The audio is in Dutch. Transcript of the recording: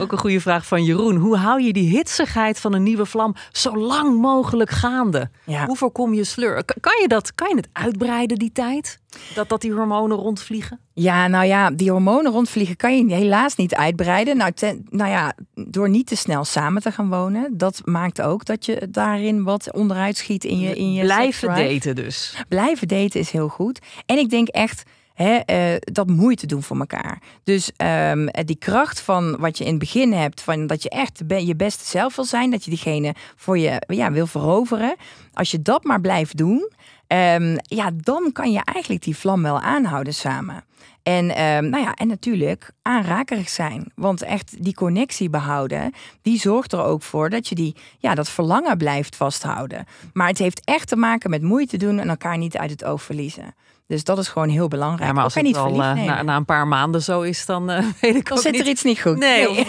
Ook een goede vraag van Jeroen. Hoe hou je die hitsigheid van een nieuwe vlam zo lang mogelijk gaande? Hoe voorkom je sleur? Kan je, dat, kan je het uitbreiden, die tijd? Dat, dat die hormonen rondvliegen? Ja, nou ja, die hormonen rondvliegen kan je helaas niet uitbreiden. Nou, nou ja, door niet te snel samen te gaan wonen, dat maakt ook dat je daarin wat onderuit schiet in je, in je Blijven daten dus. Blijven daten is heel goed. En ik denk echt, eh, dat moeite doen voor elkaar. Dus ehm, eh, die kracht van wat je in het begin hebt, van dat je echt je beste zelf wil zijn, dat je diegene voor je ja, wil veroveren. Als je dat maar blijft doen, Ehm, ja, dan kan je eigenlijk die vlam wel aanhouden samen. En, ehm, nou ja, en natuurlijk aanrakerig zijn. Want echt die connectie behouden, die zorgt er ook voor dat je die, ja, dat verlangen blijft vasthouden. Maar het heeft echt te maken met moeite doen en elkaar niet uit het oog verliezen. Dus dat is gewoon heel belangrijk. maar als het niet eh, al na, een paar maanden zo is, dan eh, weet ik dan zit er iets niet goed. nee.